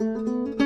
Música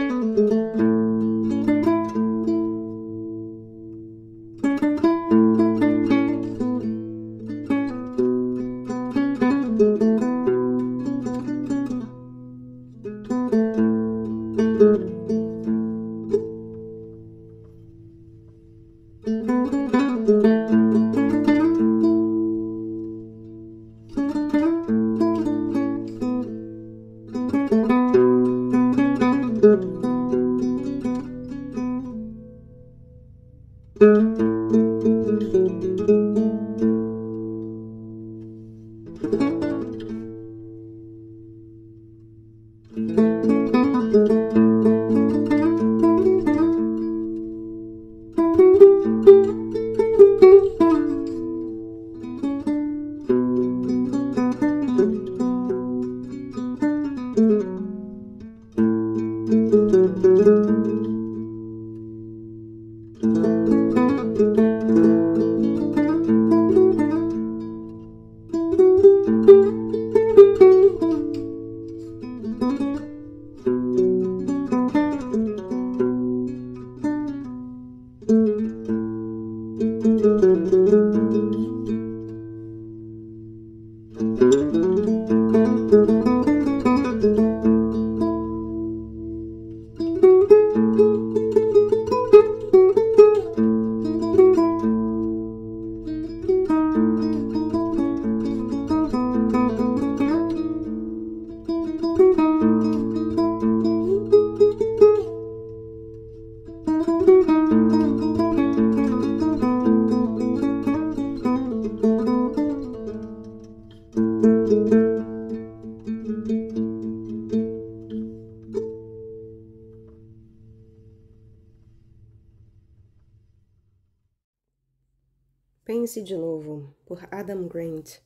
Adam Grant.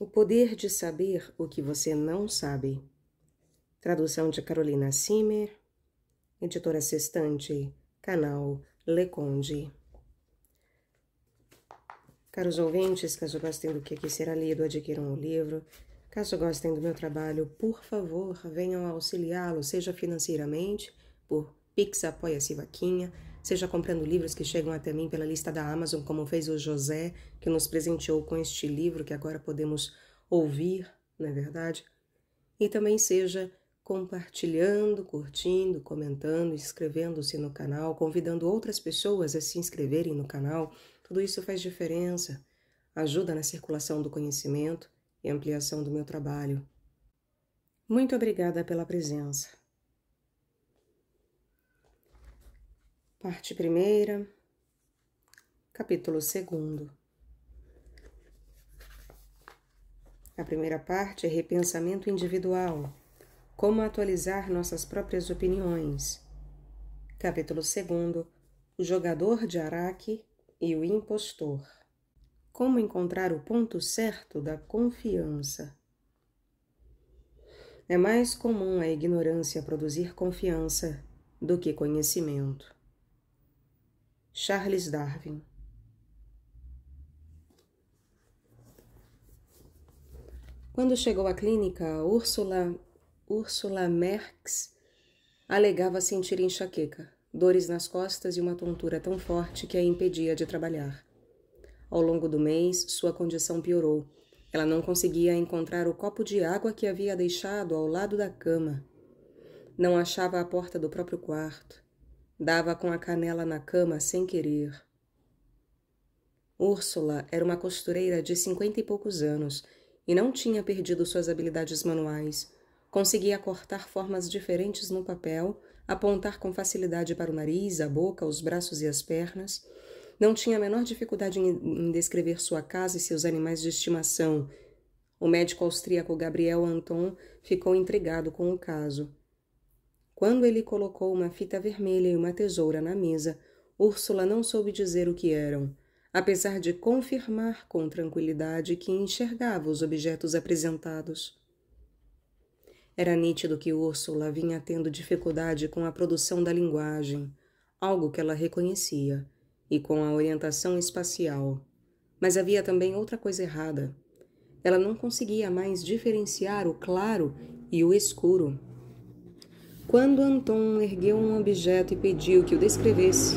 O poder de saber o que você não sabe. Tradução de Carolina Simer, editora assistente, canal Leconde. Caros ouvintes, caso gostem do que aqui será lido, adquiram o livro. Caso gostem do meu trabalho, por favor, venham auxiliá-lo, seja financeiramente, por Pix Apoia-se Vaquinha, seja comprando livros que chegam até mim pela lista da Amazon, como fez o José, que nos presenteou com este livro que agora podemos ouvir, não é verdade? E também seja compartilhando, curtindo, comentando, inscrevendo-se no canal, convidando outras pessoas a se inscreverem no canal. Tudo isso faz diferença, ajuda na circulação do conhecimento e ampliação do meu trabalho. Muito obrigada pela presença. Parte primeira, capítulo segundo. A primeira parte é repensamento individual, como atualizar nossas próprias opiniões. Capítulo segundo, o jogador de araque e o impostor. Como encontrar o ponto certo da confiança. É mais comum a ignorância produzir confiança do que conhecimento. Charles Darwin. Quando chegou à clínica, Úrsula, Ursula Merckx alegava sentir enxaqueca, dores nas costas e uma tontura tão forte que a impedia de trabalhar. Ao longo do mês, sua condição piorou. Ela não conseguia encontrar o copo de água que havia deixado ao lado da cama. Não achava a porta do próprio quarto. Dava com a canela na cama sem querer. Úrsula era uma costureira de cinquenta e poucos anos e não tinha perdido suas habilidades manuais. Conseguia cortar formas diferentes no papel, apontar com facilidade para o nariz, a boca, os braços e as pernas. Não tinha a menor dificuldade em descrever sua casa e seus animais de estimação. O médico austríaco Gabriel Anton ficou intrigado com o caso. Quando ele colocou uma fita vermelha e uma tesoura na mesa, Úrsula não soube dizer o que eram, apesar de confirmar com tranquilidade que enxergava os objetos apresentados. Era nítido que Úrsula vinha tendo dificuldade com a produção da linguagem, algo que ela reconhecia, e com a orientação espacial. Mas havia também outra coisa errada. Ela não conseguia mais diferenciar o claro e o escuro. Quando Anton ergueu um objeto e pediu que o descrevesse,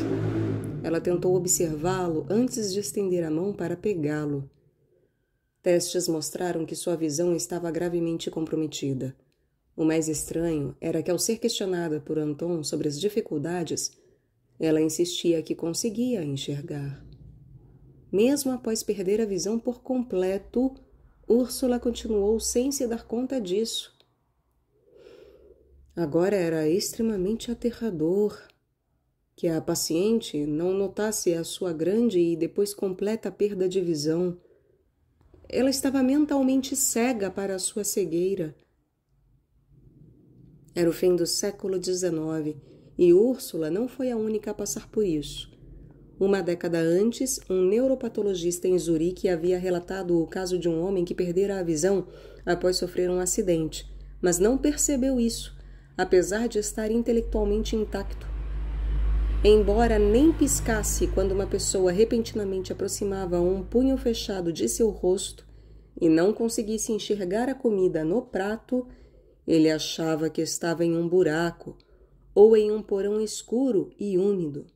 ela tentou observá-lo antes de estender a mão para pegá-lo. Testes mostraram que sua visão estava gravemente comprometida. O mais estranho era que, ao ser questionada por Anton sobre as dificuldades, ela insistia que conseguia enxergar. Mesmo após perder a visão por completo, Úrsula continuou sem se dar conta disso Agora era extremamente aterrador que a paciente não notasse a sua grande e depois completa perda de visão. Ela estava mentalmente cega para a sua cegueira. Era o fim do século XIX e Úrsula não foi a única a passar por isso. Uma década antes, um neuropatologista em Zurique havia relatado o caso de um homem que perdera a visão após sofrer um acidente, mas não percebeu isso apesar de estar intelectualmente intacto. Embora nem piscasse quando uma pessoa repentinamente aproximava um punho fechado de seu rosto e não conseguisse enxergar a comida no prato, ele achava que estava em um buraco ou em um porão escuro e úmido.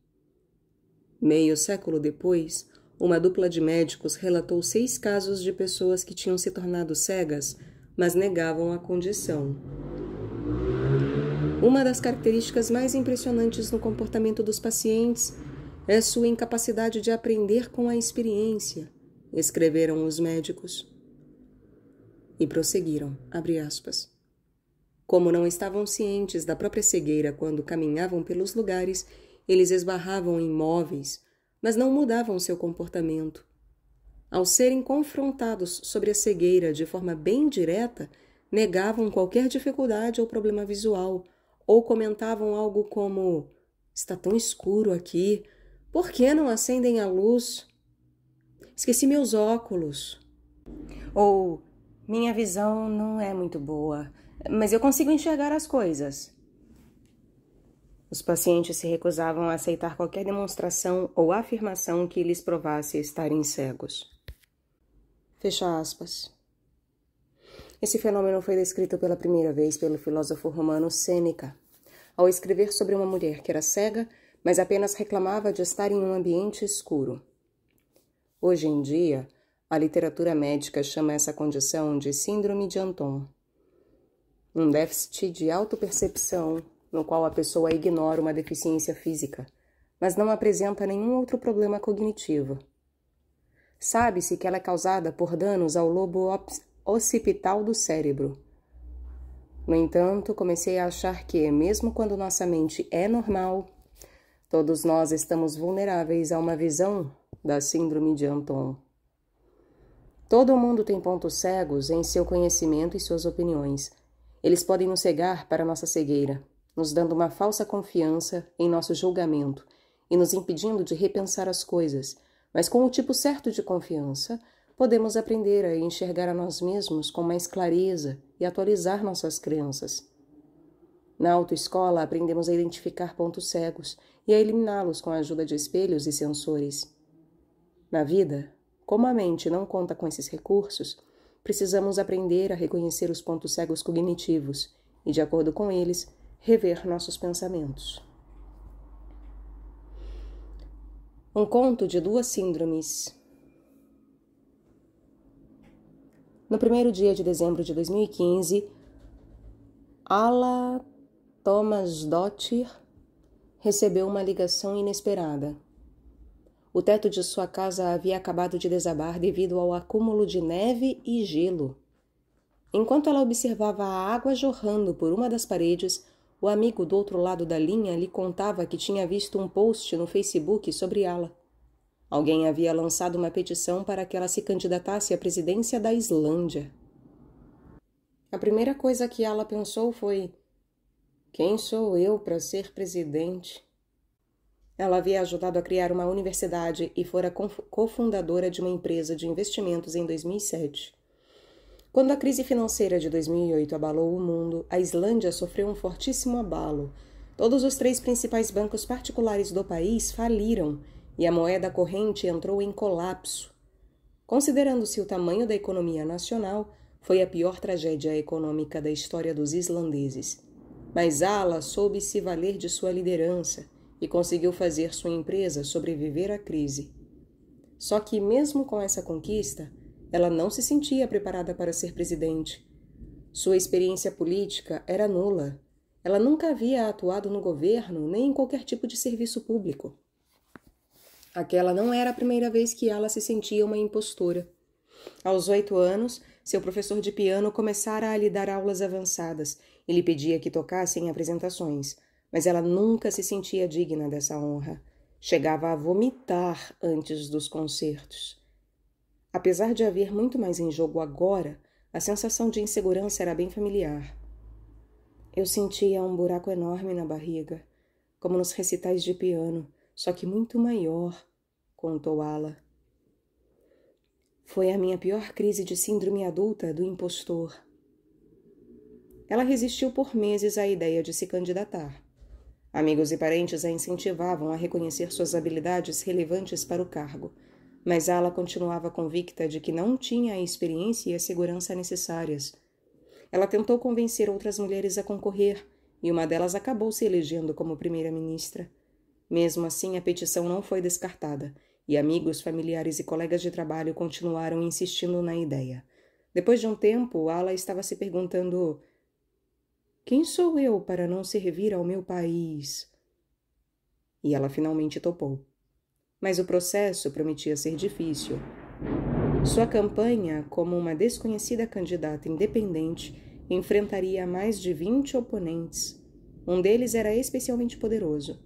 Meio século depois, uma dupla de médicos relatou seis casos de pessoas que tinham se tornado cegas, mas negavam a condição. Uma das características mais impressionantes no comportamento dos pacientes é sua incapacidade de aprender com a experiência, escreveram os médicos. E prosseguiram, aspas, Como não estavam cientes da própria cegueira quando caminhavam pelos lugares, eles esbarravam em móveis, mas não mudavam seu comportamento. Ao serem confrontados sobre a cegueira de forma bem direta, negavam qualquer dificuldade ou problema visual, ou comentavam algo como: Está tão escuro aqui, por que não acendem a luz? Esqueci meus óculos. Ou minha visão não é muito boa, mas eu consigo enxergar as coisas. Os pacientes se recusavam a aceitar qualquer demonstração ou afirmação que lhes provasse estarem cegos. Fecha aspas. Esse fenômeno foi descrito pela primeira vez pelo filósofo romano Sêneca, ao escrever sobre uma mulher que era cega, mas apenas reclamava de estar em um ambiente escuro. Hoje em dia, a literatura médica chama essa condição de síndrome de Anton, um déficit de autopercepção no qual a pessoa ignora uma deficiência física, mas não apresenta nenhum outro problema cognitivo. Sabe-se que ela é causada por danos ao lobo ocipital do cérebro. No entanto, comecei a achar que, mesmo quando nossa mente é normal, todos nós estamos vulneráveis a uma visão da Síndrome de Anton. Todo mundo tem pontos cegos em seu conhecimento e suas opiniões. Eles podem nos cegar para nossa cegueira, nos dando uma falsa confiança em nosso julgamento e nos impedindo de repensar as coisas, mas com o tipo certo de confiança, podemos aprender a enxergar a nós mesmos com mais clareza e atualizar nossas crenças. Na autoescola, aprendemos a identificar pontos cegos e a eliminá-los com a ajuda de espelhos e sensores. Na vida, como a mente não conta com esses recursos, precisamos aprender a reconhecer os pontos cegos cognitivos e, de acordo com eles, rever nossos pensamentos. Um conto de duas síndromes. No primeiro dia de dezembro de 2015, Ala Dottir recebeu uma ligação inesperada. O teto de sua casa havia acabado de desabar devido ao acúmulo de neve e gelo. Enquanto ela observava a água jorrando por uma das paredes, o amigo do outro lado da linha lhe contava que tinha visto um post no Facebook sobre Ala. Alguém havia lançado uma petição para que ela se candidatasse à presidência da Islândia. A primeira coisa que ela pensou foi: quem sou eu para ser presidente? Ela havia ajudado a criar uma universidade e fora cofundadora de uma empresa de investimentos em 2007. Quando a crise financeira de 2008 abalou o mundo, a Islândia sofreu um fortíssimo abalo. Todos os três principais bancos particulares do país faliram e a moeda corrente entrou em colapso. Considerando-se o tamanho da economia nacional, foi a pior tragédia econômica da história dos islandeses. Mas Ala soube se valer de sua liderança e conseguiu fazer sua empresa sobreviver à crise. Só que, mesmo com essa conquista, ela não se sentia preparada para ser presidente. Sua experiência política era nula. Ela nunca havia atuado no governo nem em qualquer tipo de serviço público. Aquela não era a primeira vez que ela se sentia uma impostora. Aos oito anos, seu professor de piano começara a lhe dar aulas avançadas e lhe pedia que tocasse em apresentações, mas ela nunca se sentia digna dessa honra. Chegava a vomitar antes dos concertos. Apesar de haver muito mais em jogo agora, a sensação de insegurança era bem familiar. Eu sentia um buraco enorme na barriga, como nos recitais de piano, só que muito maior, contou Ala. Foi a minha pior crise de síndrome adulta do impostor. Ela resistiu por meses à ideia de se candidatar. Amigos e parentes a incentivavam a reconhecer suas habilidades relevantes para o cargo, mas Ala continuava convicta de que não tinha a experiência e a segurança necessárias. Ela tentou convencer outras mulheres a concorrer, e uma delas acabou se elegendo como primeira-ministra. Mesmo assim, a petição não foi descartada, e amigos, familiares e colegas de trabalho continuaram insistindo na ideia. Depois de um tempo, Ala estava se perguntando: Quem sou eu para não servir ao meu país? E ela finalmente topou. Mas o processo prometia ser difícil. Sua campanha, como uma desconhecida candidata independente, enfrentaria mais de 20 oponentes. Um deles era especialmente poderoso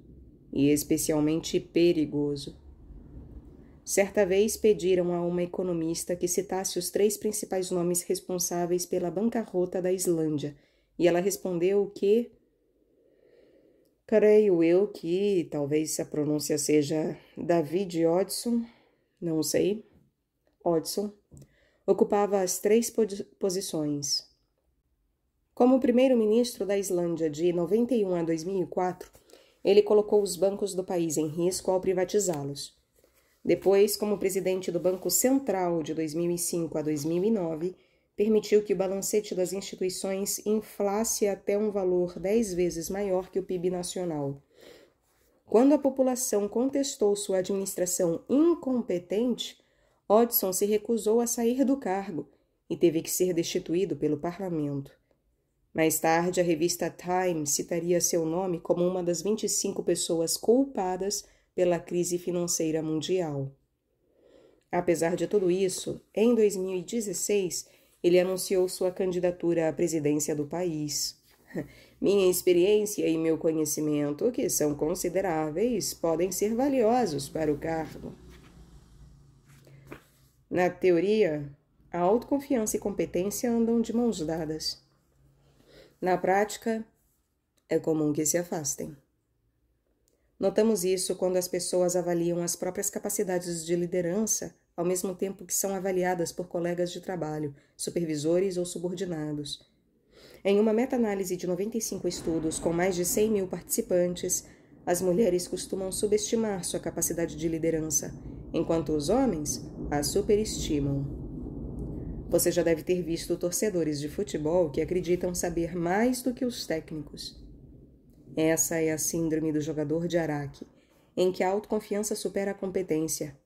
e especialmente perigoso. Certa vez pediram a uma economista que citasse os três principais nomes responsáveis pela bancarrota da Islândia, e ela respondeu que. Creio eu que talvez a pronúncia seja David Odson, não sei. Odson ocupava as três posições. Como primeiro-ministro da Islândia de 91 a 2004, ele colocou os bancos do país em risco ao privatizá-los. Depois, como presidente do Banco Central de 2005 a 2009, permitiu que o balancete das instituições inflasse até um valor dez vezes maior que o PIB nacional. Quando a população contestou sua administração incompetente, Odson se recusou a sair do cargo e teve que ser destituído pelo parlamento. Mais tarde, a revista Time citaria seu nome como uma das 25 pessoas culpadas pela crise financeira mundial. Apesar de tudo isso, em 2016, ele anunciou sua candidatura à presidência do país. Minha experiência e meu conhecimento, que são consideráveis, podem ser valiosos para o cargo. Na teoria, a autoconfiança e competência andam de mãos dadas. Na prática, é comum que se afastem. Notamos isso quando as pessoas avaliam as próprias capacidades de liderança, ao mesmo tempo que são avaliadas por colegas de trabalho, supervisores ou subordinados. Em uma meta-análise de 95 estudos com mais de 100 mil participantes, as mulheres costumam subestimar sua capacidade de liderança, enquanto os homens a superestimam. Você já deve ter visto torcedores de futebol que acreditam saber mais do que os técnicos. Essa é a síndrome do jogador de araque, em que a autoconfiança supera a competência.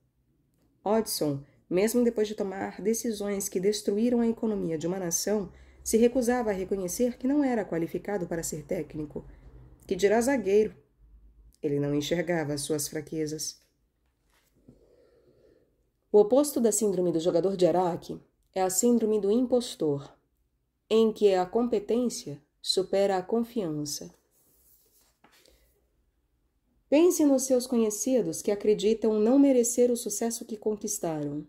Odson, mesmo depois de tomar decisões que destruíram a economia de uma nação, se recusava a reconhecer que não era qualificado para ser técnico, que dirá zagueiro. Ele não enxergava suas fraquezas. O oposto da síndrome do jogador de araque é a síndrome do impostor, em que a competência supera a confiança. Pense nos seus conhecidos que acreditam não merecer o sucesso que conquistaram.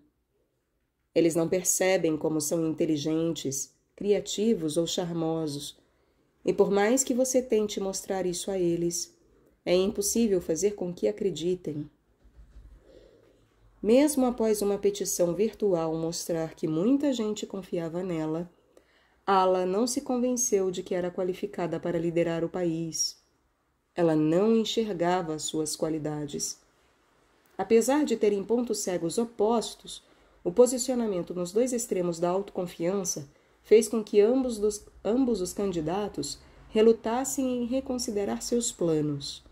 Eles não percebem como são inteligentes, criativos ou charmosos, e por mais que você tente mostrar isso a eles, é impossível fazer com que acreditem mesmo após uma petição virtual mostrar que muita gente confiava nela, Ala não se convenceu de que era qualificada para liderar o país. Ela não enxergava suas qualidades. Apesar de terem pontos cegos opostos, o posicionamento nos dois extremos da autoconfiança fez com que ambos, dos, ambos os candidatos relutassem em reconsiderar seus planos.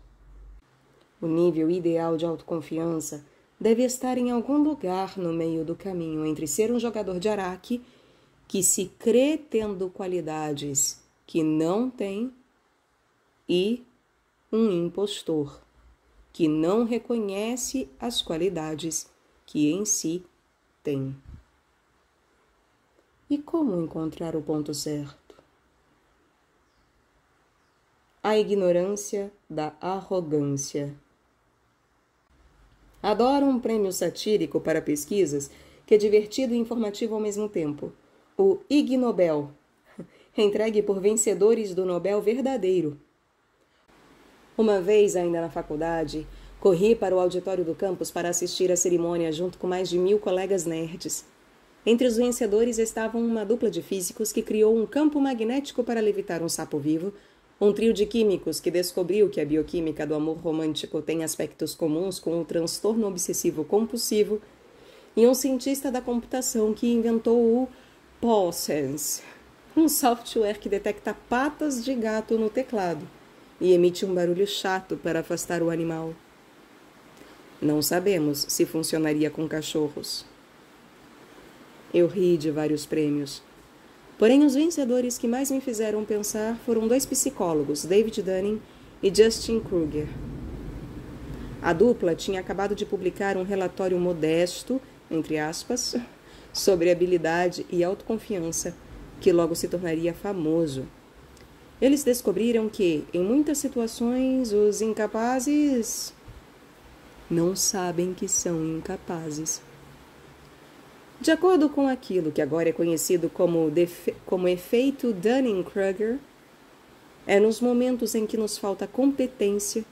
O nível ideal de autoconfiança deve estar em algum lugar no meio do caminho entre ser um jogador de araque que se crê tendo qualidades que não tem e um impostor que não reconhece as qualidades que em si tem. E como encontrar o ponto certo? A ignorância da arrogância. Adoro um prêmio satírico para pesquisas que é divertido e informativo ao mesmo tempo. O Ig Nobel, entregue por vencedores do Nobel verdadeiro. Uma vez, ainda na faculdade, corri para o auditório do campus para assistir à cerimônia junto com mais de mil colegas nerds. Entre os vencedores estavam uma dupla de físicos que criou um campo magnético para levitar um sapo vivo, um trio de químicos que descobriu que a bioquímica do amor romântico tem aspectos comuns com o transtorno obsessivo compulsivo, e um cientista da computação que inventou o PawSense, um software que detecta patas de gato no teclado e emite um barulho chato para afastar o animal. Não sabemos se funcionaria com cachorros. Eu ri de vários prêmios Porém, os vencedores que mais me fizeram pensar foram dois psicólogos, David Dunning e Justin Kruger. A dupla tinha acabado de publicar um relatório modesto, entre aspas, sobre habilidade e autoconfiança, que logo se tornaria famoso. Eles descobriram que, em muitas situações, os incapazes não sabem que são incapazes. De acordo com aquilo que agora é conhecido como, como efeito Dunning-Kruger, é nos momentos em que nos falta competência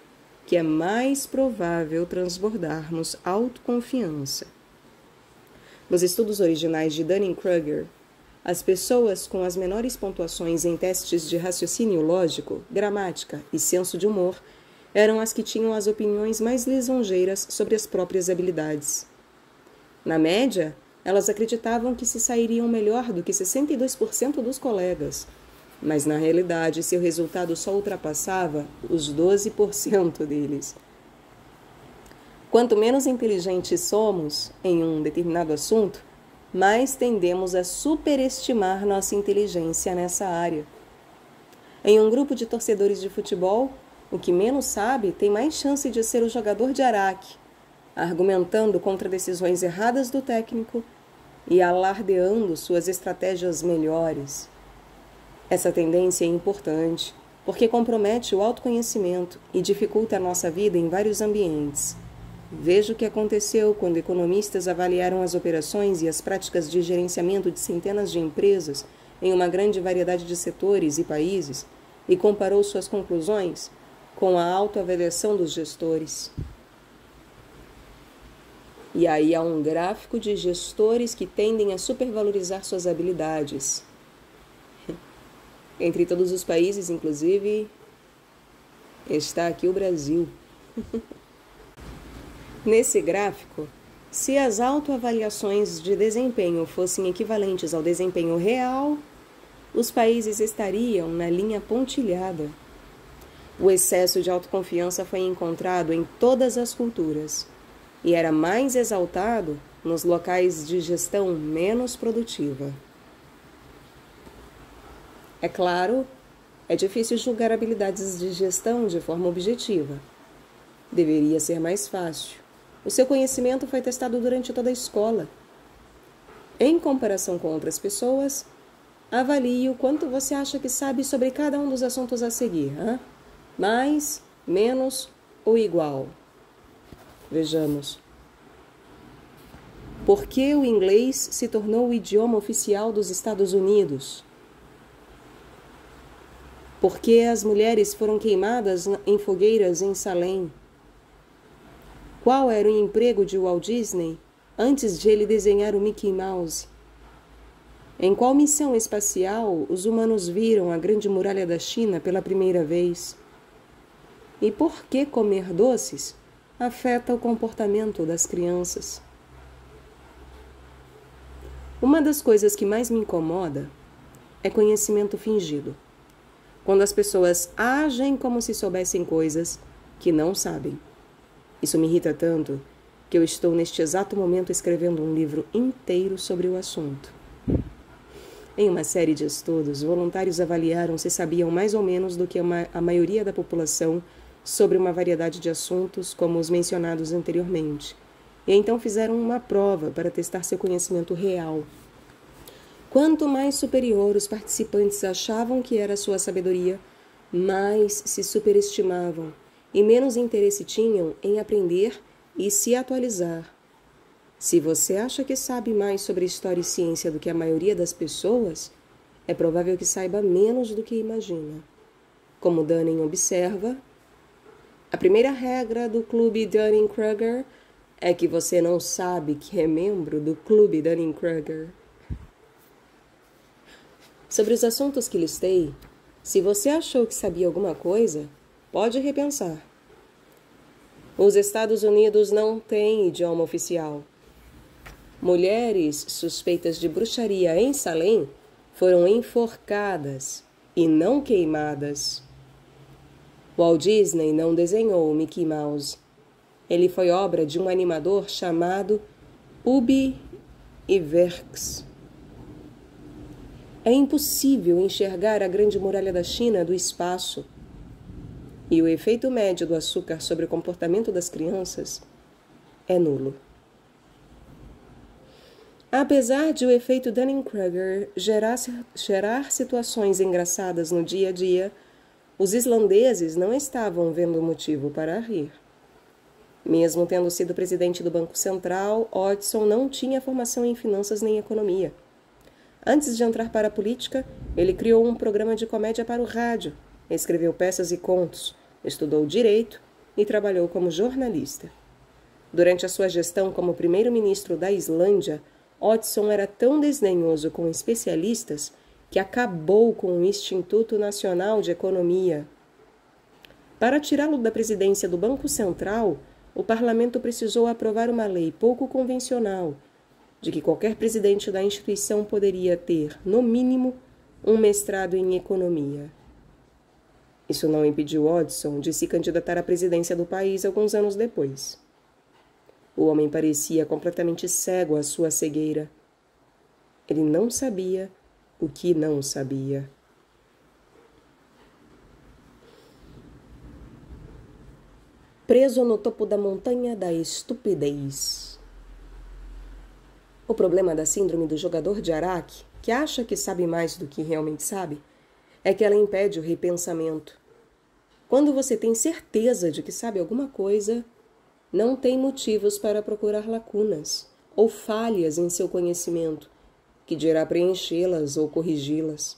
que é mais provável transbordarmos autoconfiança. Nos estudos originais de Dunning-Kruger, as pessoas com as menores pontuações em testes de raciocínio lógico, gramática e senso de humor eram as que tinham as opiniões mais lisonjeiras sobre as próprias habilidades. Na média, elas acreditavam que se sairiam melhor do que 62% dos colegas, mas na realidade seu resultado só ultrapassava os 12% deles. Quanto menos inteligentes somos em um determinado assunto, mais tendemos a superestimar nossa inteligência nessa área. Em um grupo de torcedores de futebol, o que menos sabe tem mais chance de ser o jogador de araque argumentando contra decisões erradas do técnico e alardeando suas estratégias melhores. Essa tendência é importante porque compromete o autoconhecimento e dificulta a nossa vida em vários ambientes. Veja o que aconteceu quando economistas avaliaram as operações e as práticas de gerenciamento de centenas de empresas em uma grande variedade de setores e países e comparou suas conclusões com a autoavaliação dos gestores. E aí há um gráfico de gestores que tendem a supervalorizar suas habilidades. Entre todos os países, inclusive, está aqui o Brasil. Nesse gráfico, se as autoavaliações de desempenho fossem equivalentes ao desempenho real, os países estariam na linha pontilhada. O excesso de autoconfiança foi encontrado em todas as culturas e era mais exaltado nos locais de gestão menos produtiva. É claro, é difícil julgar habilidades de gestão de forma objetiva. Deveria ser mais fácil. O seu conhecimento foi testado durante toda a escola. Em comparação com outras pessoas, avalie o quanto você acha que sabe sobre cada um dos assuntos a seguir, hein? mais, menos ou igual. Vejamos. Por que o inglês se tornou o idioma oficial dos Estados Unidos? Por que as mulheres foram queimadas em fogueiras em Salem? Qual era o emprego de Walt Disney antes de ele desenhar o Mickey Mouse? Em qual missão espacial os humanos viram a Grande Muralha da China pela primeira vez? E por que comer doces? afeta o comportamento das crianças. Uma das coisas que mais me incomoda é conhecimento fingido, quando as pessoas agem como se soubessem coisas que não sabem. Isso me irrita tanto que eu estou neste exato momento escrevendo um livro inteiro sobre o assunto. Em uma série de estudos, voluntários avaliaram se sabiam mais ou menos do que a, ma a maioria da população sobre uma variedade de assuntos, como os mencionados anteriormente, e então fizeram uma prova para testar seu conhecimento real. Quanto mais superior os participantes achavam que era sua sabedoria, mais se superestimavam e menos interesse tinham em aprender e se atualizar. Se você acha que sabe mais sobre história e ciência do que a maioria das pessoas, é provável que saiba menos do que imagina. Como Dunning observa, a primeira regra do clube Dunning-Kruger é que você não sabe que é membro do clube Dunning-Kruger. Sobre os assuntos que listei, se você achou que sabia alguma coisa, pode repensar. Os Estados Unidos não têm idioma oficial. Mulheres suspeitas de bruxaria em Salem foram enforcadas e não queimadas. Walt Disney não desenhou Mickey Mouse. Ele foi obra de um animador chamado Ubi Iverx. É impossível enxergar a Grande Muralha da China do espaço. E o efeito médio do açúcar sobre o comportamento das crianças é nulo. Apesar de o efeito Dunning-Kruger gerar, gerar situações engraçadas no dia a dia, os islandeses não estavam vendo motivo para rir. Mesmo tendo sido presidente do Banco Central, Odson não tinha formação em finanças nem economia. Antes de entrar para a política, ele criou um programa de comédia para o rádio, escreveu peças e contos, estudou direito e trabalhou como jornalista. Durante a sua gestão como primeiro-ministro da Islândia, Odson era tão desdenhoso com especialistas que acabou com o Instituto Nacional de Economia. Para tirá-lo da presidência do Banco Central, o parlamento precisou aprovar uma lei pouco convencional, de que qualquer presidente da instituição poderia ter, no mínimo, um mestrado em economia. Isso não impediu Odson de se candidatar à presidência do país alguns anos depois. O homem parecia completamente cego à sua cegueira. Ele não sabia o que não sabia. Preso no topo da montanha da estupidez. O problema da síndrome do jogador de araque, que acha que sabe mais do que realmente sabe, é que ela impede o repensamento. Quando você tem certeza de que sabe alguma coisa, não tem motivos para procurar lacunas ou falhas em seu conhecimento que dirá preenchê-las ou corrigi-las.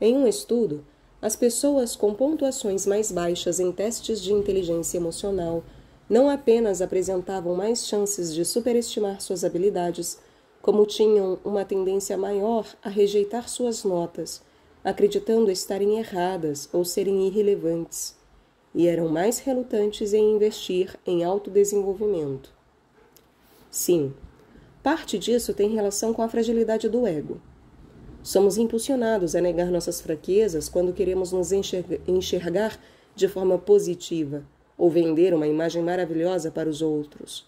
Em um estudo, as pessoas com pontuações mais baixas em testes de inteligência emocional não apenas apresentavam mais chances de superestimar suas habilidades, como tinham uma tendência maior a rejeitar suas notas, acreditando estarem erradas ou serem irrelevantes, e eram mais relutantes em investir em autodesenvolvimento. Sim, Parte disso tem relação com a fragilidade do ego. Somos impulsionados a negar nossas fraquezas quando queremos nos enxergar de forma positiva ou vender uma imagem maravilhosa para os outros.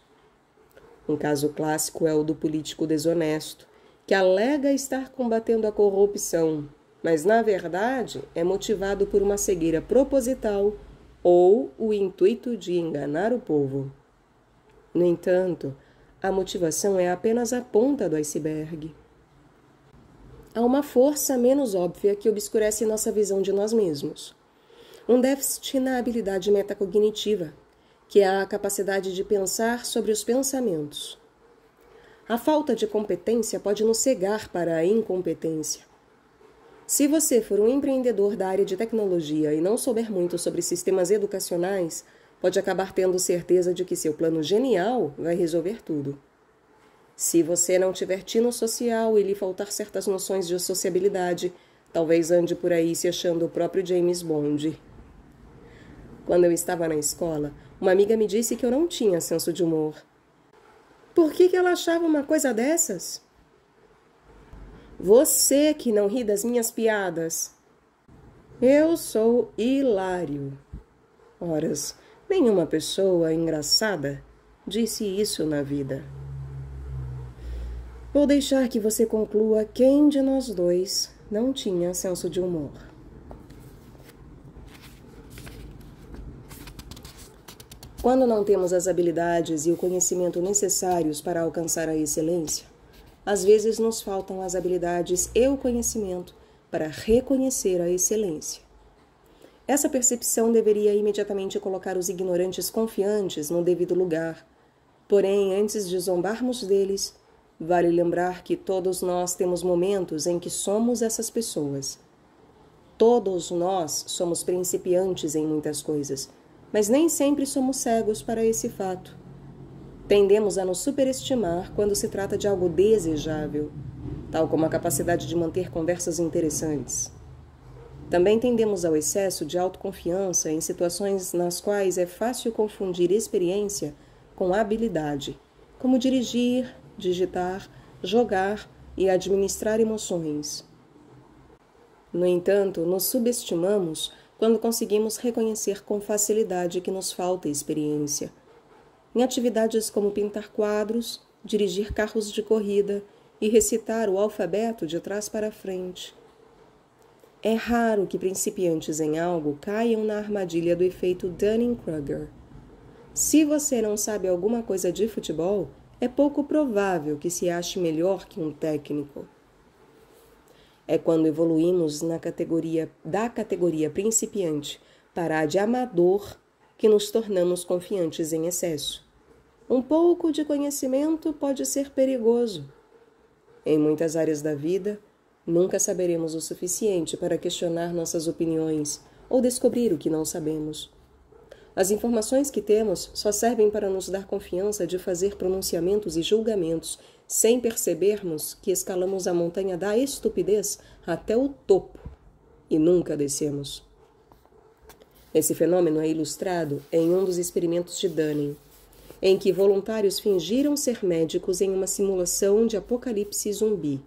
Um caso clássico é o do político desonesto, que alega estar combatendo a corrupção, mas na verdade é motivado por uma cegueira proposital ou o intuito de enganar o povo. No entanto, a motivação é apenas a ponta do iceberg. Há uma força menos óbvia que obscurece nossa visão de nós mesmos. Um déficit na habilidade metacognitiva, que é a capacidade de pensar sobre os pensamentos. A falta de competência pode nos cegar para a incompetência. Se você for um empreendedor da área de tecnologia e não souber muito sobre sistemas educacionais, pode acabar tendo certeza de que seu plano genial vai resolver tudo. Se você não tiver tino social e lhe faltar certas noções de sociabilidade, talvez ande por aí se achando o próprio James Bond. Quando eu estava na escola, uma amiga me disse que eu não tinha senso de humor. Por que, que ela achava uma coisa dessas? Você que não ri das minhas piadas. Eu sou hilário. Horas, Nenhuma pessoa engraçada disse isso na vida. Vou deixar que você conclua quem de nós dois não tinha senso de humor. Quando não temos as habilidades e o conhecimento necessários para alcançar a excelência, às vezes nos faltam as habilidades e o conhecimento para reconhecer a excelência. Essa percepção deveria imediatamente colocar os ignorantes confiantes no devido lugar. Porém, antes de zombarmos deles, vale lembrar que todos nós temos momentos em que somos essas pessoas. Todos nós somos principiantes em muitas coisas, mas nem sempre somos cegos para esse fato. Tendemos a nos superestimar quando se trata de algo desejável, tal como a capacidade de manter conversas interessantes. Também tendemos ao excesso de autoconfiança em situações nas quais é fácil confundir experiência com habilidade, como dirigir, digitar, jogar e administrar emoções. No entanto, nos subestimamos quando conseguimos reconhecer com facilidade que nos falta experiência. Em atividades como pintar quadros, dirigir carros de corrida e recitar o alfabeto de trás para frente é raro que principiantes em algo caiam na armadilha do efeito Dunning-Kruger. Se você não sabe alguma coisa de futebol, é pouco provável que se ache melhor que um técnico. É quando evoluímos na categoria da categoria principiante para a de amador que nos tornamos confiantes em excesso. Um pouco de conhecimento pode ser perigoso. Em muitas áreas da vida, Nunca saberemos o suficiente para questionar nossas opiniões ou descobrir o que não sabemos. As informações que temos só servem para nos dar confiança de fazer pronunciamentos e julgamentos, sem percebermos que escalamos a montanha da estupidez até o topo e nunca descemos. Esse fenômeno é ilustrado em um dos experimentos de Dunning, em que voluntários fingiram ser médicos em uma simulação de apocalipse zumbi.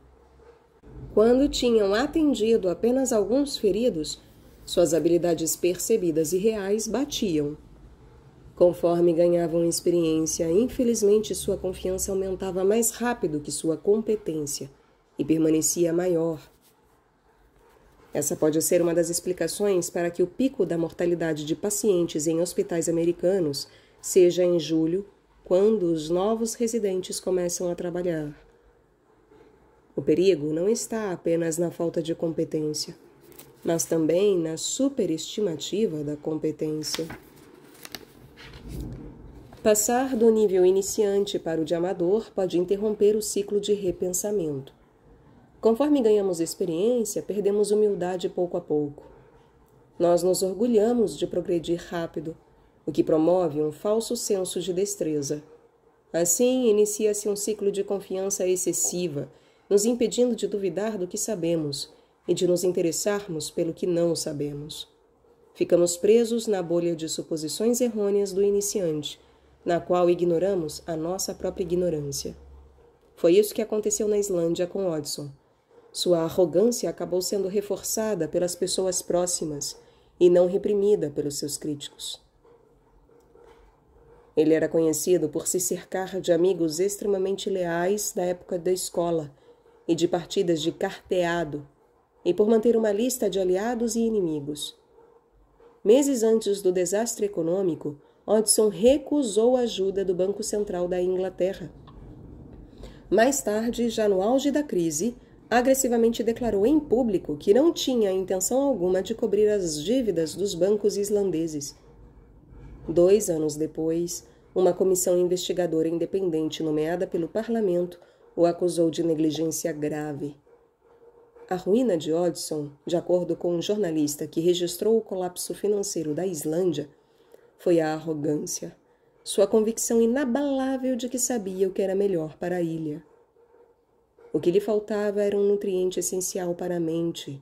Quando tinham atendido apenas alguns feridos, suas habilidades percebidas e reais batiam. Conforme ganhavam experiência, infelizmente sua confiança aumentava mais rápido que sua competência e permanecia maior. Essa pode ser uma das explicações para que o pico da mortalidade de pacientes em hospitais americanos seja em julho, quando os novos residentes começam a trabalhar. O perigo não está apenas na falta de competência, mas também na superestimativa da competência. Passar do nível iniciante para o de amador pode interromper o ciclo de repensamento. Conforme ganhamos experiência, perdemos humildade pouco a pouco. Nós nos orgulhamos de progredir rápido, o que promove um falso senso de destreza. Assim, inicia-se um ciclo de confiança excessiva nos impedindo de duvidar do que sabemos e de nos interessarmos pelo que não sabemos. Ficamos presos na bolha de suposições errôneas do iniciante, na qual ignoramos a nossa própria ignorância. Foi isso que aconteceu na Islândia com Odson. Sua arrogância acabou sendo reforçada pelas pessoas próximas e não reprimida pelos seus críticos. Ele era conhecido por se cercar de amigos extremamente leais da época da escola e de partidas de carteado, e por manter uma lista de aliados e inimigos. Meses antes do desastre econômico, Odson recusou a ajuda do Banco Central da Inglaterra. Mais tarde, já no auge da crise, agressivamente declarou em público que não tinha intenção alguma de cobrir as dívidas dos bancos islandeses. Dois anos depois, uma comissão investigadora independente nomeada pelo parlamento o acusou de negligência grave. A ruína de Odson, de acordo com um jornalista que registrou o colapso financeiro da Islândia, foi a arrogância, sua convicção inabalável de que sabia o que era melhor para a ilha. O que lhe faltava era um nutriente essencial para a mente: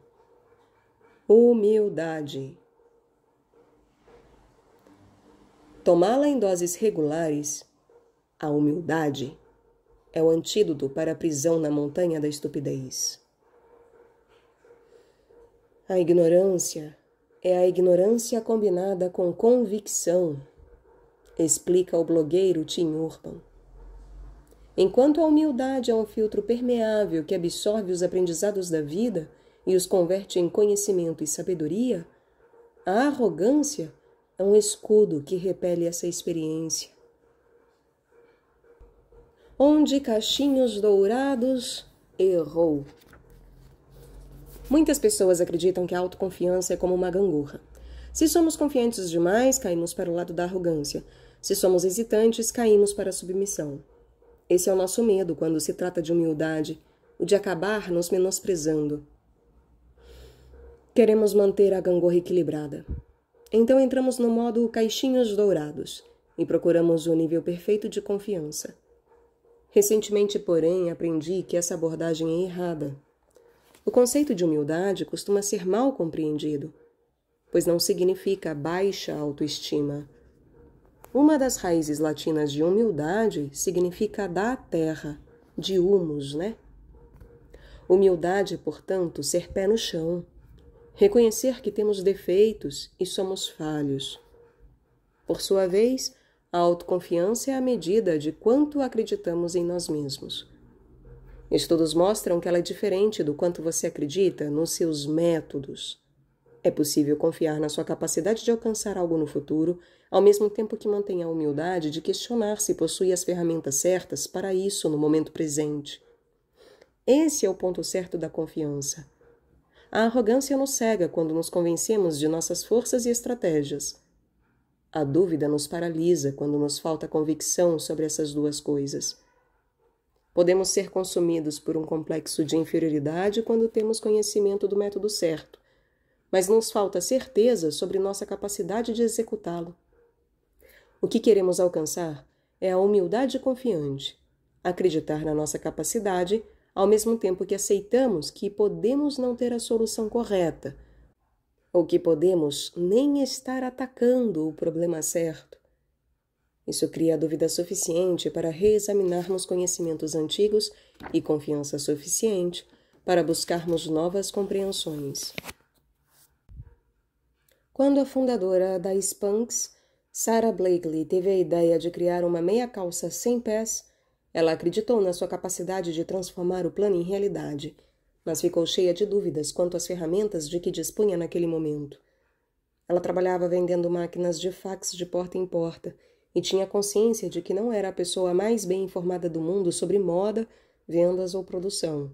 humildade. Tomá-la em doses regulares, a humildade é o antídoto para a prisão na montanha da estupidez. A ignorância é a ignorância combinada com convicção, explica o blogueiro Tim Urban. Enquanto a humildade é um filtro permeável que absorve os aprendizados da vida e os converte em conhecimento e sabedoria, a arrogância é um escudo que repele essa experiência onde cachinhos dourados errou. Muitas pessoas acreditam que a autoconfiança é como uma gangorra. Se somos confiantes demais, caímos para o lado da arrogância. Se somos hesitantes, caímos para a submissão. Esse é o nosso medo quando se trata de humildade, o de acabar nos menosprezando. Queremos manter a gangorra equilibrada. Então entramos no modo caixinhos dourados e procuramos o nível perfeito de confiança. Recentemente, porém, aprendi que essa abordagem é errada. O conceito de humildade costuma ser mal compreendido, pois não significa baixa autoestima. Uma das raízes latinas de humildade significa da terra, de humus, né? Humildade é, portanto, ser pé no chão, reconhecer que temos defeitos e somos falhos. Por sua vez, a autoconfiança é a medida de quanto acreditamos em nós mesmos. Estudos mostram que ela é diferente do quanto você acredita nos seus métodos. É possível confiar na sua capacidade de alcançar algo no futuro, ao mesmo tempo que mantenha a humildade de questionar se possui as ferramentas certas para isso no momento presente. Esse é o ponto certo da confiança. A arrogância nos cega quando nos convencemos de nossas forças e estratégias. A dúvida nos paralisa quando nos falta convicção sobre essas duas coisas. Podemos ser consumidos por um complexo de inferioridade quando temos conhecimento do método certo, mas nos falta certeza sobre nossa capacidade de executá-lo. O que queremos alcançar é a humildade confiante, acreditar na nossa capacidade, ao mesmo tempo que aceitamos que podemos não ter a solução correta ou que podemos nem estar atacando o problema certo. Isso cria dúvida suficiente para reexaminarmos conhecimentos antigos e confiança suficiente para buscarmos novas compreensões. Quando a fundadora da Spanx, Sarah Blakely, teve a ideia de criar uma meia calça sem pés, ela acreditou na sua capacidade de transformar o plano em realidade mas ficou cheia de dúvidas quanto às ferramentas de que dispunha naquele momento. Ela trabalhava vendendo máquinas de fax de porta em porta e tinha consciência de que não era a pessoa mais bem informada do mundo sobre moda, vendas ou produção.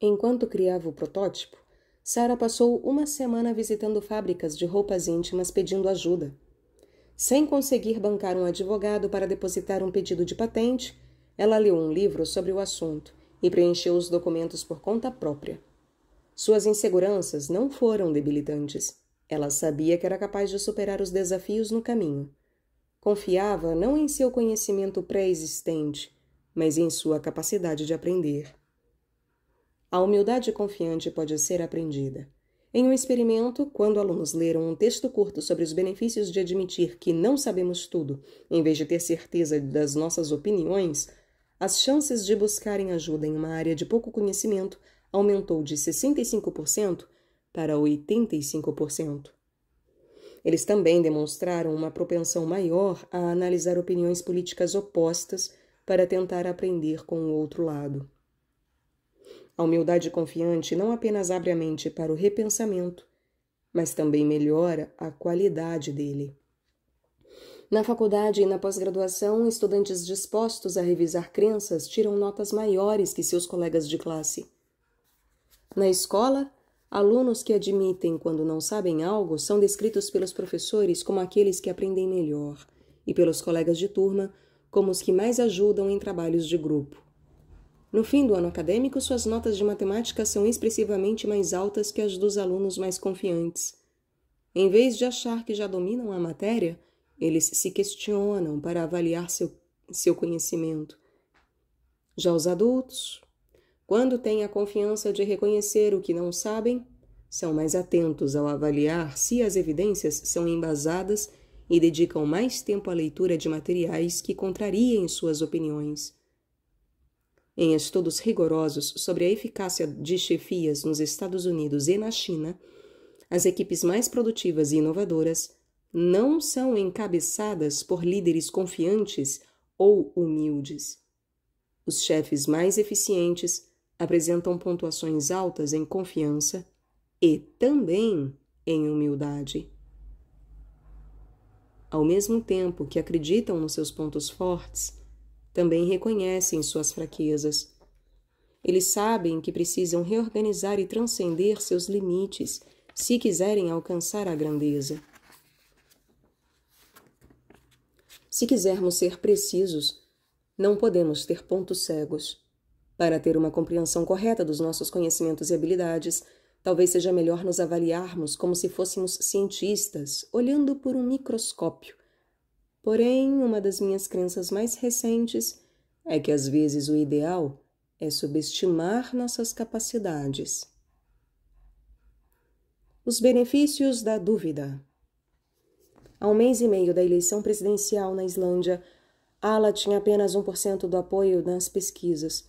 Enquanto criava o protótipo, Sara passou uma semana visitando fábricas de roupas íntimas pedindo ajuda. Sem conseguir bancar um advogado para depositar um pedido de patente, ela leu um livro sobre o assunto e preencheu os documentos por conta própria. Suas inseguranças não foram debilitantes. Ela sabia que era capaz de superar os desafios no caminho. Confiava não em seu conhecimento pré-existente, mas em sua capacidade de aprender. A humildade confiante pode ser aprendida. Em um experimento, quando alunos leram um texto curto sobre os benefícios de admitir que não sabemos tudo, em vez de ter certeza das nossas opiniões, as chances de buscarem ajuda em uma área de pouco conhecimento aumentou de 65% para 85%. Eles também demonstraram uma propensão maior a analisar opiniões políticas opostas para tentar aprender com o outro lado. A humildade confiante não apenas abre a mente para o repensamento, mas também melhora a qualidade dele. Na faculdade e na pós-graduação, estudantes dispostos a revisar crenças tiram notas maiores que seus colegas de classe. Na escola, alunos que admitem quando não sabem algo são descritos pelos professores como aqueles que aprendem melhor e pelos colegas de turma como os que mais ajudam em trabalhos de grupo. No fim do ano acadêmico, suas notas de matemática são expressivamente mais altas que as dos alunos mais confiantes. Em vez de achar que já dominam a matéria, eles se questionam para avaliar seu, seu conhecimento. Já os adultos, quando têm a confiança de reconhecer o que não sabem, são mais atentos ao avaliar se as evidências são embasadas e dedicam mais tempo à leitura de materiais que contrariem suas opiniões. Em estudos rigorosos sobre a eficácia de chefias nos Estados Unidos e na China, as equipes mais produtivas e inovadoras não são encabeçadas por líderes confiantes ou humildes. Os chefes mais eficientes apresentam pontuações altas em confiança e também em humildade. Ao mesmo tempo que acreditam nos seus pontos fortes, também reconhecem suas fraquezas. Eles sabem que precisam reorganizar e transcender seus limites se quiserem alcançar a grandeza. Se quisermos ser precisos, não podemos ter pontos cegos. Para ter uma compreensão correta dos nossos conhecimentos e habilidades, talvez seja melhor nos avaliarmos como se fôssemos cientistas, olhando por um microscópio. Porém, uma das minhas crenças mais recentes é que às vezes o ideal é subestimar nossas capacidades. Os benefícios da dúvida. A um mês e meio da eleição presidencial na Islândia, Ala tinha apenas 1% do apoio nas pesquisas.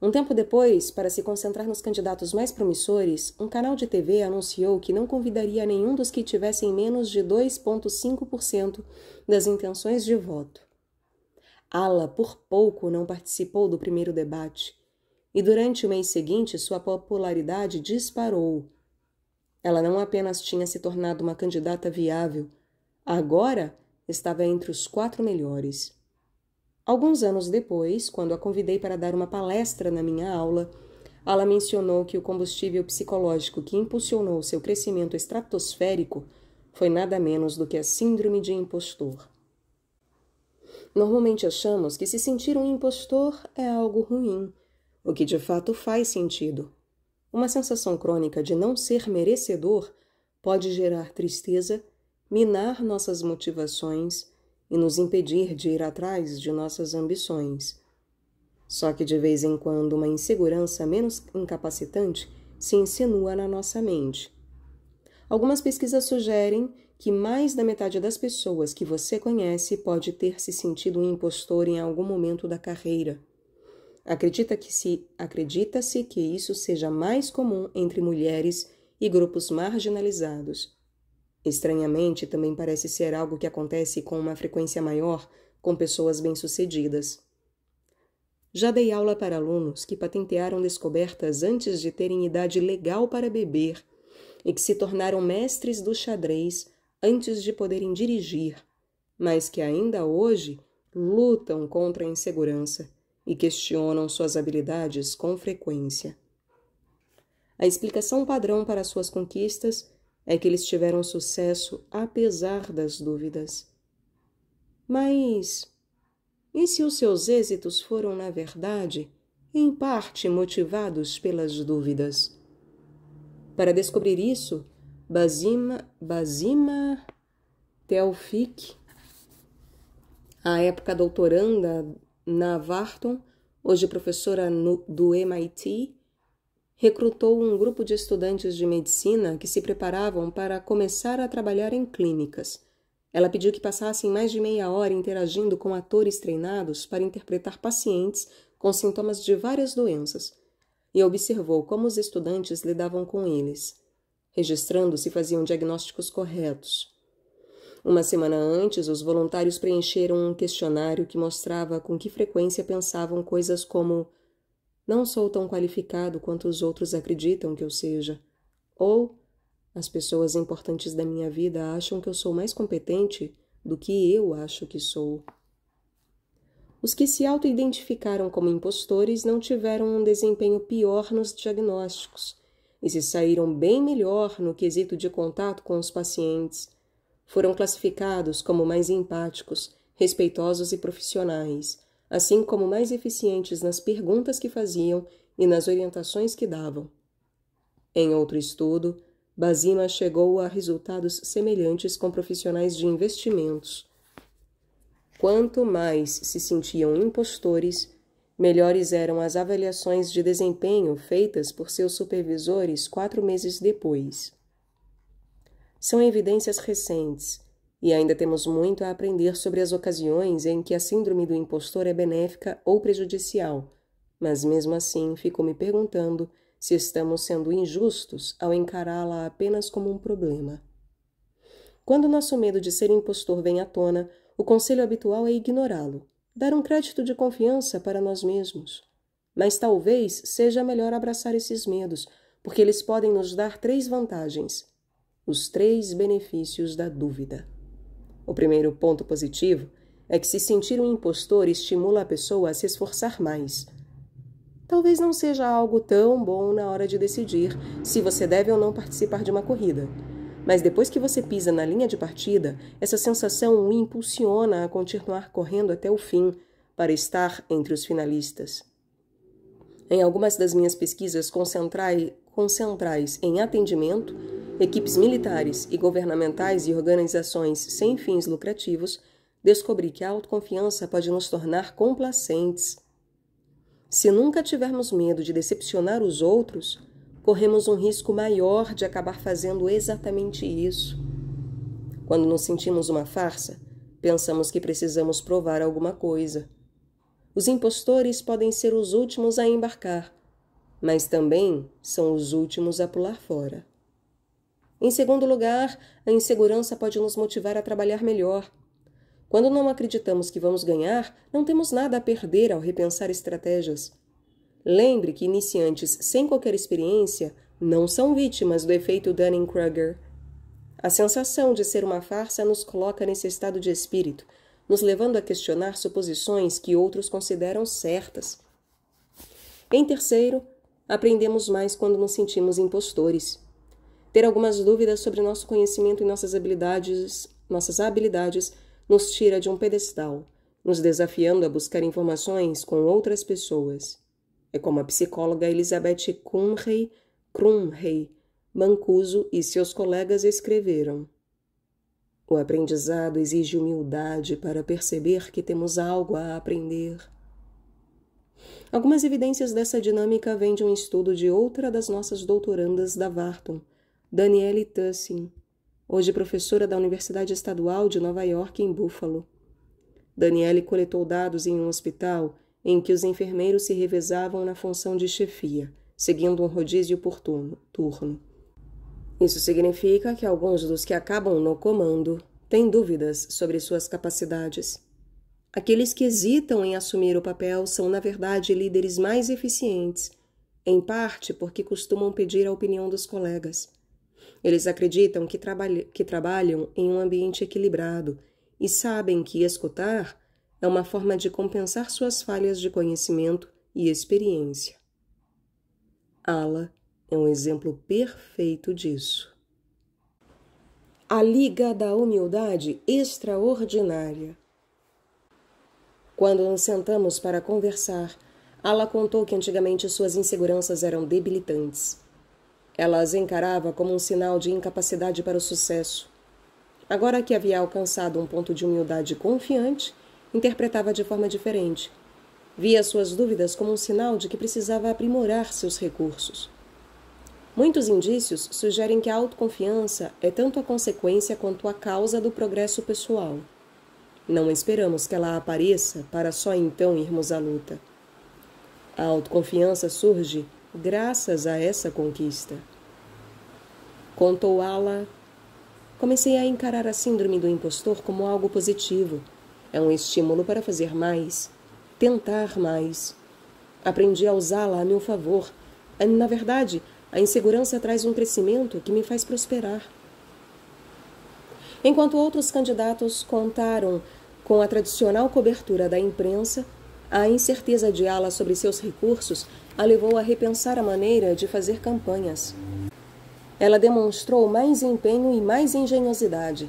Um tempo depois, para se concentrar nos candidatos mais promissores, um canal de TV anunciou que não convidaria nenhum dos que tivessem menos de 2,5% das intenções de voto. Ala, por pouco, não participou do primeiro debate, e durante o mês seguinte sua popularidade disparou. Ela não apenas tinha se tornado uma candidata viável, Agora estava entre os quatro melhores. Alguns anos depois, quando a convidei para dar uma palestra na minha aula, ela mencionou que o combustível psicológico que impulsionou seu crescimento estratosférico foi nada menos do que a síndrome de impostor. Normalmente achamos que se sentir um impostor é algo ruim, o que de fato faz sentido. Uma sensação crônica de não ser merecedor pode gerar tristeza minar nossas motivações e nos impedir de ir atrás de nossas ambições. Só que de vez em quando uma insegurança menos incapacitante se insinua na nossa mente. Algumas pesquisas sugerem que mais da metade das pessoas que você conhece pode ter se sentido um impostor em algum momento da carreira. Acredita que se acredita-se que isso seja mais comum entre mulheres e grupos marginalizados. Estranhamente, também parece ser algo que acontece com uma frequência maior com pessoas bem-sucedidas. Já dei aula para alunos que patentearam descobertas antes de terem idade legal para beber e que se tornaram mestres do xadrez antes de poderem dirigir, mas que ainda hoje lutam contra a insegurança e questionam suas habilidades com frequência. A explicação padrão para suas conquistas é que eles tiveram sucesso apesar das dúvidas. Mas, e se os seus êxitos foram, na verdade, em parte motivados pelas dúvidas? Para descobrir isso, Basima, Basima Telfik, a época doutoranda na Varton, hoje professora no, do MIT, recrutou um grupo de estudantes de medicina que se preparavam para começar a trabalhar em clínicas. Ela pediu que passassem mais de meia hora interagindo com atores treinados para interpretar pacientes com sintomas de várias doenças e observou como os estudantes lidavam com eles, registrando se faziam diagnósticos corretos. Uma semana antes, os voluntários preencheram um questionário que mostrava com que frequência pensavam coisas como não sou tão qualificado quanto os outros acreditam que eu seja. Ou as pessoas importantes da minha vida acham que eu sou mais competente do que eu acho que sou. Os que se auto-identificaram como impostores não tiveram um desempenho pior nos diagnósticos e se saíram bem melhor no quesito de contato com os pacientes. Foram classificados como mais empáticos, respeitosos e profissionais, assim como mais eficientes nas perguntas que faziam e nas orientações que davam. Em outro estudo, Basima chegou a resultados semelhantes com profissionais de investimentos. Quanto mais se sentiam impostores, melhores eram as avaliações de desempenho feitas por seus supervisores quatro meses depois. São evidências recentes e ainda temos muito a aprender sobre as ocasiões em que a síndrome do impostor é benéfica ou prejudicial, mas mesmo assim fico me perguntando se estamos sendo injustos ao encará-la apenas como um problema. Quando nosso medo de ser impostor vem à tona, o conselho habitual é ignorá-lo, dar um crédito de confiança para nós mesmos. Mas talvez seja melhor abraçar esses medos, porque eles podem nos dar três vantagens: os três benefícios da dúvida. O primeiro ponto positivo é que se sentir um impostor estimula a pessoa a se esforçar mais. Talvez não seja algo tão bom na hora de decidir se você deve ou não participar de uma corrida. Mas depois que você pisa na linha de partida, essa sensação o impulsiona a continuar correndo até o fim para estar entre os finalistas. Em algumas das minhas pesquisas, concentrei centrais em atendimento, equipes militares e governamentais e organizações sem fins lucrativos, descobri que a autoconfiança pode nos tornar complacentes. Se nunca tivermos medo de decepcionar os outros, corremos um risco maior de acabar fazendo exatamente isso. Quando nos sentimos uma farsa, pensamos que precisamos provar alguma coisa. Os impostores podem ser os últimos a embarcar, mas também são os últimos a pular fora. Em segundo lugar, a insegurança pode nos motivar a trabalhar melhor. Quando não acreditamos que vamos ganhar, não temos nada a perder ao repensar estratégias. Lembre que iniciantes sem qualquer experiência não são vítimas do efeito Dunning-Kruger. A sensação de ser uma farsa nos coloca nesse estado de espírito, nos levando a questionar suposições que outros consideram certas. Em terceiro, Aprendemos mais quando nos sentimos impostores. Ter algumas dúvidas sobre nosso conhecimento e nossas habilidades, nossas habilidades nos tira de um pedestal, nos desafiando a buscar informações com outras pessoas. É como a psicóloga Elizabeth Krumrey, Krumrey Mancuso e seus colegas escreveram. O aprendizado exige humildade para perceber que temos algo a aprender. Algumas evidências dessa dinâmica vêm de um estudo de outra das nossas doutorandas da Varton, Danielle Tussin, hoje professora da Universidade Estadual de Nova York em Buffalo. Danielle coletou dados em um hospital em que os enfermeiros se revezavam na função de chefia, seguindo um rodízio por turno. Isso significa que alguns dos que acabam no comando têm dúvidas sobre suas capacidades. Aqueles que hesitam em assumir o papel são, na verdade, líderes mais eficientes, em parte porque costumam pedir a opinião dos colegas. Eles acreditam que, trabalha, que trabalham em um ambiente equilibrado e sabem que escutar é uma forma de compensar suas falhas de conhecimento e experiência. Ala é um exemplo perfeito disso. A Liga da Humildade Extraordinária quando nos sentamos para conversar, ela contou que antigamente suas inseguranças eram debilitantes. Ela as encarava como um sinal de incapacidade para o sucesso. Agora que havia alcançado um ponto de humildade confiante, interpretava de forma diferente. Via suas dúvidas como um sinal de que precisava aprimorar seus recursos. Muitos indícios sugerem que a autoconfiança é tanto a consequência quanto a causa do progresso pessoal. Não esperamos que ela apareça para só então irmos à luta. A autoconfiança surge graças a essa conquista. Contou Ala. Comecei a encarar a síndrome do impostor como algo positivo. É um estímulo para fazer mais, tentar mais. Aprendi a usá-la a meu favor. Na verdade, a insegurança traz um crescimento que me faz prosperar. Enquanto outros candidatos contaram com a tradicional cobertura da imprensa, a incerteza de Ala sobre seus recursos a levou a repensar a maneira de fazer campanhas. Ela demonstrou mais empenho e mais engenhosidade.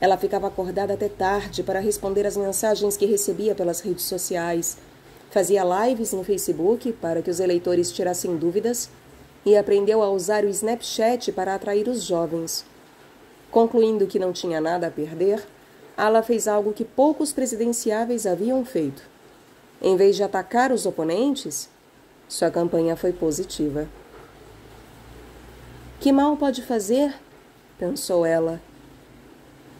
Ela ficava acordada até tarde para responder às mensagens que recebia pelas redes sociais, fazia lives no Facebook para que os eleitores tirassem dúvidas e aprendeu a usar o Snapchat para atrair os jovens. Concluindo que não tinha nada a perder, Ala fez algo que poucos presidenciáveis haviam feito. Em vez de atacar os oponentes, sua campanha foi positiva. Que mal pode fazer? pensou ela.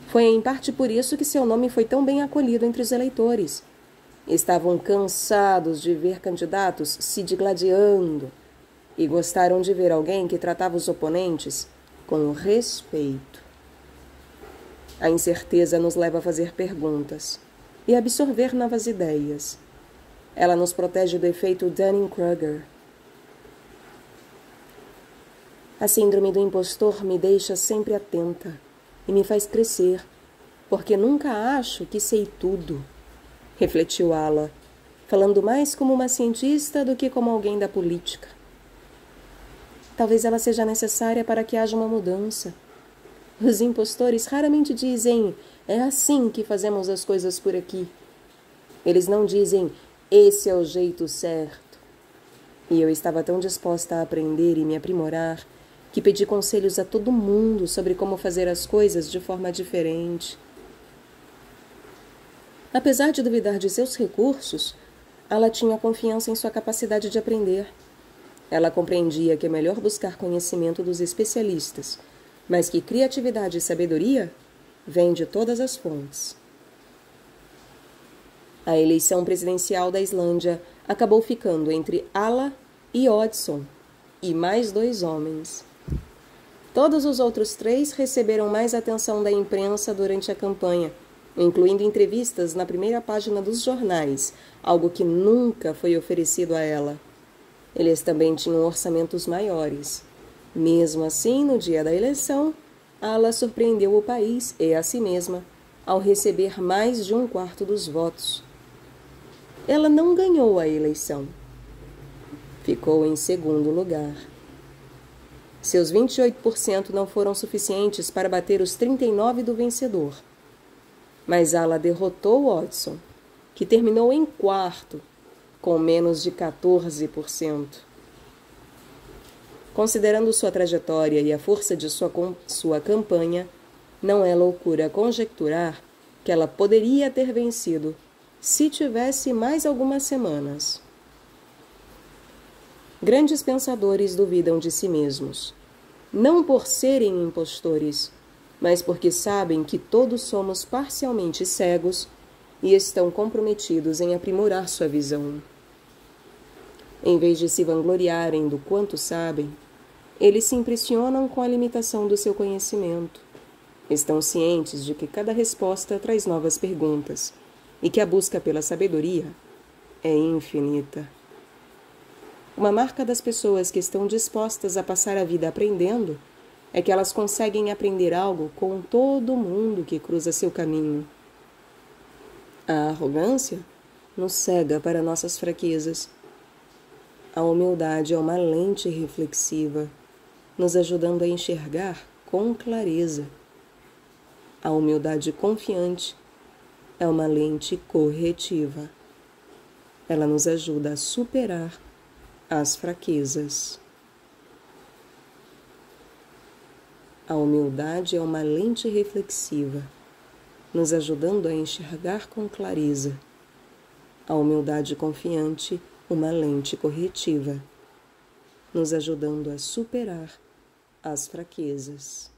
Foi em parte por isso que seu nome foi tão bem acolhido entre os eleitores. Estavam cansados de ver candidatos se digladiando e gostaram de ver alguém que tratava os oponentes com respeito. A incerteza nos leva a fazer perguntas e absorver novas ideias. Ela nos protege do efeito Dunning-Kruger. A síndrome do impostor me deixa sempre atenta e me faz crescer, porque nunca acho que sei tudo, refletiu Ala, falando mais como uma cientista do que como alguém da política. Talvez ela seja necessária para que haja uma mudança os impostores raramente dizem: é assim que fazemos as coisas por aqui. Eles não dizem: esse é o jeito certo. E eu estava tão disposta a aprender e me aprimorar que pedi conselhos a todo mundo sobre como fazer as coisas de forma diferente. Apesar de duvidar de seus recursos, ela tinha confiança em sua capacidade de aprender. Ela compreendia que é melhor buscar conhecimento dos especialistas mas que criatividade e sabedoria vêm de todas as fontes. A eleição presidencial da Islândia acabou ficando entre Ala e Odson e mais dois homens. Todos os outros três receberam mais atenção da imprensa durante a campanha, incluindo entrevistas na primeira página dos jornais, algo que nunca foi oferecido a ela. Eles também tinham orçamentos maiores. Mesmo assim, no dia da eleição, ela surpreendeu o país e a si mesma ao receber mais de um quarto dos votos. Ela não ganhou a eleição. Ficou em segundo lugar. Seus 28% não foram suficientes para bater os 39% do vencedor. Mas ela derrotou Watson, que terminou em quarto, com menos de 14%. Considerando sua trajetória e a força de sua, sua campanha, não é loucura conjecturar que ela poderia ter vencido se tivesse mais algumas semanas. Grandes pensadores duvidam de si mesmos, não por serem impostores, mas porque sabem que todos somos parcialmente cegos e estão comprometidos em aprimorar sua visão. Em vez de se vangloriarem do quanto sabem, eles se impressionam com a limitação do seu conhecimento. Estão cientes de que cada resposta traz novas perguntas e que a busca pela sabedoria é infinita. Uma marca das pessoas que estão dispostas a passar a vida aprendendo é que elas conseguem aprender algo com todo mundo que cruza seu caminho. A arrogância nos cega para nossas fraquezas. A humildade é uma lente reflexiva nos ajudando a enxergar com clareza. A humildade confiante é uma lente corretiva. Ela nos ajuda a superar as fraquezas. A humildade é uma lente reflexiva, nos ajudando a enxergar com clareza. A humildade confiante, uma lente corretiva, nos ajudando a superar as fraquezas.